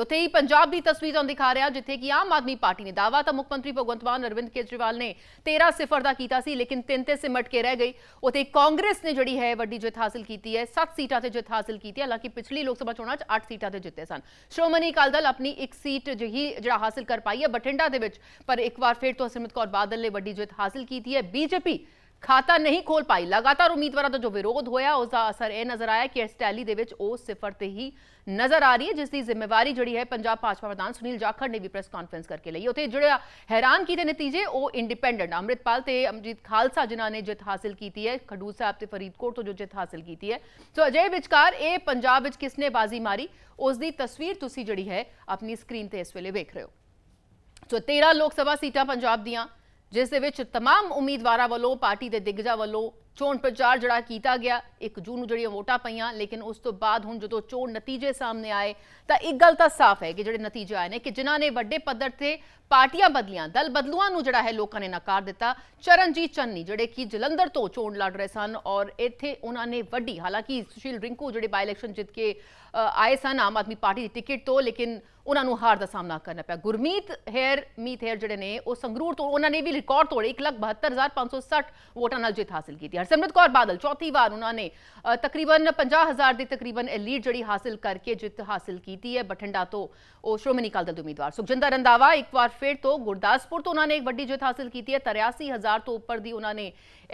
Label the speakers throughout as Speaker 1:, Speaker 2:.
Speaker 1: ਉਥੇ ਹੀ ਪੰਜਾਬ ਦੀ ਤਸਵੀਰ ਦਿਖਾ ਰਿਹਾ ਜਿੱਥੇ ਕਿ ਆਮ ਆਦਮੀ ਪਾਰਟੀ ਨੇ ਦਾਵਾ ਤਾਂ ਮੁੱਖ ਮੰਤਰੀ ਭਗਵੰਤ ਮਾਨ ਅਰਵਿੰਦ ਕੇਜਰੀਵਾਲ ਨੇ 13 ਸਿਫਰ ਦਾ ਕੀਤਾ ਸੀ ਲੇਕਿਨ ਤਿੰਨ ਤੇ ਸਿਮਟ ਕੇ ਰਹਿ ਗਈ ਉਥੇ ਕਾਂਗਰਸ ਨੇ ਜਿਹੜੀ ਹੈ ਵੱਡੀ ਜਿੱਤ ਹਾਸਲ ਕੀਤੀ ਹੈ 7 ਸੀਟਾਂ ਤੇ ਜਿੱਤ ਹਾਸਲ ਕੀਤੀ ਹੈ ਹਾਲਾਂਕਿ ਪਿਛਲੀ ਲੋਕ ਸਭਾ ਚੋਣਾਂ 'ਚ 8 ਸੀਟਾਂ ਤੇ ਜਿੱਤੇ ਸਨ ਸ਼੍ਰੋਮਣੀ ਕਾਲਦਲ ਦਲ ਆਪਣੀ ਇੱਕ ਸੀਟ ਜਿਹੀ ਜਿਹੜਾ ਹਾਸਲ ਕਰ ਪਾਈ ਹੈ ਬਠਿੰਡਾ ਦੇ ਵਿੱਚ ਪਰ ਇੱਕ ਵਾਰ ਫੇਰ ਤੋਂ ਸਿਮਤ ਕੌਰ ਬਾਦਲ ਨੇ ਵੱਡੀ ਜਿੱਤ ਹਾਸਲ ਕੀਤੀ ਹੈ ਬੀਜੇਪੀ खाता नहीं खोल पाई लगातार उम्मीदवार का जो विरोध होया उसका असर यह नजर आया कि इस टैली के सिफर से ही नजर आ रही है जिसकी जिम्मेवारी जी है पाब भाजपा प्रधान सुनील जाखड़ ने भी प्रेस कॉन्फ्रेंस करके ली उ जोड़ा हैरान किए नतीजे वो इंडिपेंडेंट अमृतपाल से अमजीत खालसा जिन्होंने जित हासिल की है खडूर साहब से फरीदकोट तो जो जित हासिल की है सो तो अजय विचकार पंजाब किसने बाजी मारी उसकी तस्वीर तुम जी है अपनी स्क्रीन पर इस वे वेख रहे हो सो तो तेरह लोग सभा सीटा पंजाब दियाँ ਜਿਸ ਦੇ ਵਿੱਚ तमाम ਉਮੀਦਵਾਰਾਂ ਵੱਲੋਂ ਪਾਰਟੀ ਦੇ ਦਿੱਗਜਾਂ ਵੱਲੋਂ ਚੋਣ ਪ੍ਰਚਾਰ ਜਿਹੜਾ ਕੀਤਾ ਗਿਆ 1 ਜੂਨ ਨੂੰ ਜਿਹੜੀਆਂ ਵੋਟਾਂ ਪਈਆਂ ਲੇਕਿਨ ਉਸ ਤੋਂ ਬਾਅਦ ਹੁਣ ਜਦੋਂ ਚੋਣ ਨਤੀਜੇ ਸਾਹਮਣੇ ਆਏ ਤਾਂ ਇੱਕ ਗੱਲ ਤਾਂ ਸਾਫ਼ ਹੈ ਕਿ ਜਿਹੜੇ ਨਤੀਜੇ ਆਏ ਨੇ ਕਿ ਜਿਨ੍ਹਾਂ ਨੇ ਵੱਡੇ ਪੱਧਰ ਤੇ ਪਾਰਟੀਆਂ ਬਦਲੀਆਂ ਦਲ ਬਦਲੂਆਂ ਨੂੰ ਜਿਹੜਾ ਹੈ ਲੋਕਾਂ ਨੇ ਨਕਾਰ ਦਿੱਤਾ ਚਰਨਜੀਤ ਚੰਨੀ ਜਿਹੜੇ ਕਿ ਜਲੰਧਰ ਤੋਂ ਚੋਣ ਲੜ ਰਹੇ ਸਨ ਔਰ ਇੱਥੇ ਉਹਨਾਂ ਨੇ ਵੱਡੀ ਹਾਲਾਂਕਿ ਸੁਸ਼ੀਲ ਰਿੰਕੂ ਜਿਹੜੇ ਬਾਈ ਇਲੈਕਸ਼ਨ ਜਿੱਤ ਕੇ ਆਏ ਸਨ ਆਮ ਆਦਮੀ ਪਾਰਟੀ ਦੀ ਟਿਕਟ ਤੋਂ ਲੇਕਿਨ ਉਹਨਾਂ ਨੂੰ ਹਾਰ ਦਾ ਸਾਹਮਣਾ ਕਰਨਾ ਪਿਆ ਗੁਰਮੀਤ ਹੈਰ ਮੀਤ ਹੈਰ ਜਿਹੜੇ ਨੇ ਉਹ ਸੰਗਰੂਰ ਤੋਂ ਉਹਨਾਂ ਨੇ ਵੀ ਰਿਕਾਰਡ ਤੋੜੇ 172560 ਵੋਟਾਂ ਨਾਲ ਜਿੱਤ ਹਾਸਲ ਕੀਤੀ અમરિંત કોર બાદલ ચોથી વાર ઉનાને तकरीबन 50000 દી तकरीबन એલિટ જડી حاصل કરકે જીત حاصل કીતી હે બઠંડાતો ઓ શ્રોમેનિકલ દલ દ ઉમેદવાર સુખજીંદર રંદાવા એક વાર ફેર તો ગુરદાસપુર તો ઉનાને એક વડી જીત حاصل કીતી હે 83000 તો ઉપર દી ઉનાને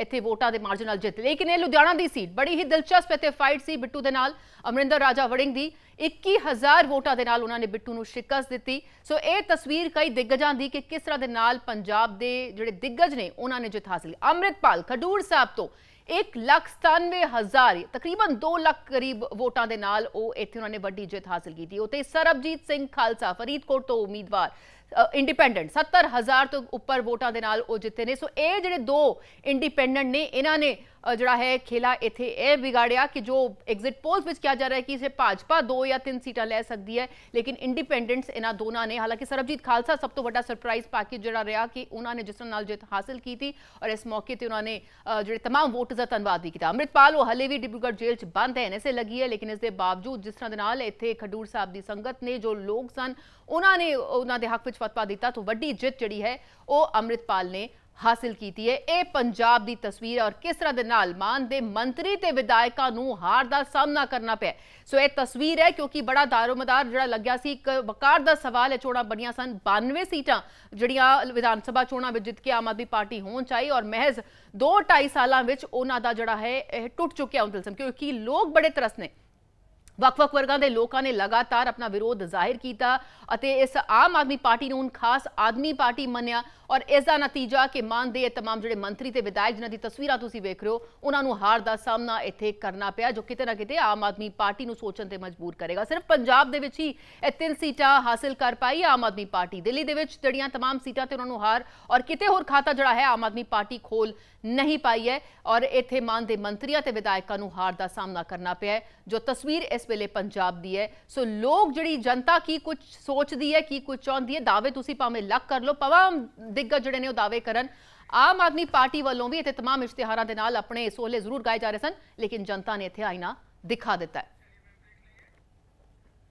Speaker 1: ઇથે વોટા દે માર્જિન પર જીત લેકિન એ લુધિયાણા દી સી બડી હી દિલચસ્પ ફાઈટ સી બિટ્ટો દે નાલ અમરિંત રાજા વડિંગ દી 21000 ਵੋਟਾਂ ਦੇ ਨਾਲ ਉਹਨਾਂ ਨੇ ਬਿੱਟੂ ਨੂੰ ਸ਼ਿਕਸਤ ਦਿੱਤੀ ਸੋ ਇਹ ਤਸਵੀਰ ਕਈ ਦਿੱਗਜਾਂ ਦੀ ਕਿ ਕਿਸ ਤਰ੍ਹਾਂ ਦੇ ਨਾਲ ਪੰਜਾਬ ਦੇ ਜਿਹੜੇ ਦਿੱਗਜ ਨੇ ਉਹਨਾਂ ਨੇ ਜਿੱਤ ਹਾਸਲ ਅਮਰਿਤਪਾਲ ਖਡੂਰ ਸਾਹਿਬ ਤੋਂ एक लख सतानवे हज़ार तकरीबन दो लख करीब वोटों के नाल इतने उन्होंने वही जित हासिल की उतने सरबजीत सिंह खालसा फरीदकोट तो उम्मीदवार इंडिपेंडेंट सत्तर हज़ार तो उपर वोटा के नाल जितते ने सो ये जोड़े दो इंडिपेंडेंट ने इन्ह ने जोड़ा है खेला इतने यह बिगाड़िया कि जो एग्जिट पोल्स में किया जा रहा है कि इसे भाजपा दो या तीन सीटा लै सकती है लेकिन इंडिपेंडेंट्स इन्होंने दोनों ने हालांकि सरबजीत खालसा सब तो व्डा सरप्राइज पाकि जोड़ा रहा कि उन्होंने जिस जित हासिल की थी और इस मौके पर उन्होंने जो तमाम वोट ਮੁਕਤਜ਼ਰ ਧੰਨਵਾਦ ਵੀ ਕੀਤਾ ਅਮਰਿਤਪਾਲ ਉਹ ਹਲੇ ਵੀ ਡਿਬਰੂਗੜ੍ਹ ਜੇਲ੍ਹ 'ਚ ਬੰਦ ਹੈ ਐਨਐਸਏ ਲੱਗੀ ਹੈ ਲੇਕਿਨ ਇਸ ਦੇ ਬਾਵਜੂਦ ਜਿਸ ਤਰ੍ਹਾਂ ਦੇ ਨਾਲ ਇੱਥੇ ਖਡੂਰ ਸਾਹਿਬ ਦੀ ਸੰਗਤ ਨੇ ਜੋ ਲੋਕ ਸਨ ਉਹਨਾਂ ਨੇ ਉਹਨਾਂ ਦੇ ਹੱਕ ਵਿੱਚ ਫਤਵਾ ਦਿੱਤਾ ਤੋਂ ਵੱਡੀ ਜਿੱਤ ਜਿਹੜੀ ਹੈ ਉਹ ਅਮਰਿਤਪਾਲ ਨੇ हासिल की है ये पंजाब की तस्वीर और किस तरह के नान के मंत्री तो विधायकों हार का सामना करना पै सो यह तस्वीर है क्योंकि बड़ा दारोमदार जरा लग्या वकार का सवाल है चोड़ा बनिया सन बानवे सीटा जड़िया विधानसभा चोड़ा में जित के आम आदमी पार्टी हो चाहिए और महज दो ढाई साल उन्हों का जोड़ा है टुट चुक उदल सम क्योंकि लोग बड़े तरस ने ਵੱਖ ਵੱਖ ਵਰਗਾਂ ਦੇ ਲੋਕਾਂ ਨੇ ਲਗਾਤਾਰ ਆਪਣਾ ਵਿਰੋਧ ਜ਼ਾਹਿਰ ਕੀਤਾ ਅਤੇ ਇਸ ਆਮ ਆਦਮੀ ਪਾਰਟੀ ਨੂੰ ਹੁਣ ਖਾਸ ਆਦਮੀ ਪਾਰਟੀ ਮੰਨਿਆ ਔਰ ਇਸ ਦਾ ਨਤੀਜਾ ਕਿ ਮਾਨ ਦੇ तमाम ਜਿਹੜੇ ਮੰਤਰੀ ਤੇ ਵਿਧਾਇਕ ਜਿਨ੍ਹਾਂ ਦੀ ਤਸਵੀਰਾਂ ਤੁਸੀਂ ਵੇਖ ਰਹੇ ਹੋ ਉਹਨਾਂ ਨੂੰ ਹਾਰ ਦਾ ਸਾਹਮਣਾ ਇੱਥੇ ਕਰਨਾ ਪਿਆ ਜੋ ਕਿਤੇ ਨਾ ਕਿਤੇ ਆਮ ਆਦਮੀ ਪਾਰਟੀ ਨੂੰ ਸੋਚਣ ਤੇ ਮਜਬੂਰ ਕਰੇਗਾ ਸਿਰਫ ਪੰਜਾਬ ਦੇ ਵਿੱਚ ਹੀ ਇਹ ਤਿੰਨ ਸੀਟਾਂ ਹਾਸਲ ਕਰ ਪਾਈ ਆਮ ਆਦਮੀ ਪਾਰਟੀ ਦਿੱਲੀ ਦੇ ਵਿੱਚ ਜਿਹੜੀਆਂ तमाम ਸੀਟਾਂ ਤੇ ਉਹਨਾਂ ਨੂੰ ਹਾਰ ਔਰ ਕਿਤੇ ਹੋਰ ਖਾਤਾ ਜਿਹੜਾ ਹੈ ਆਮ ਆਦਮੀ ਪਾਰਟੀ ਖੋਲ ਨਹੀਂ ਪਾਈ ਹੈ ਔਰ ਇੱਥੇ ਮਾਨ ਦੇ ਮੰਤਰੀਆਂ ਤੇ ਵਿਧਾਇਕਾਂ ਨੂੰ ਹਾਰ ਦਾ ਸਾਹਮਣਾ ਕਰਨਾ ਪਿਆ ਜੋ ਤਸਵੀਰ ਇਸ वेले पंजाब की है सो लोग जी जनता की कुछ सोचती है की कुछ चाहती है दावे तुम भावें लग कर लो भाव दिग्गज जड़े ने दावे कर आम आदमी पार्टी वालों भी इतने तमाम इश्तहारा अपने सोले जरूर गाए जा रहे सन लेकिन जनता ने इतने आईना दिखा दिता है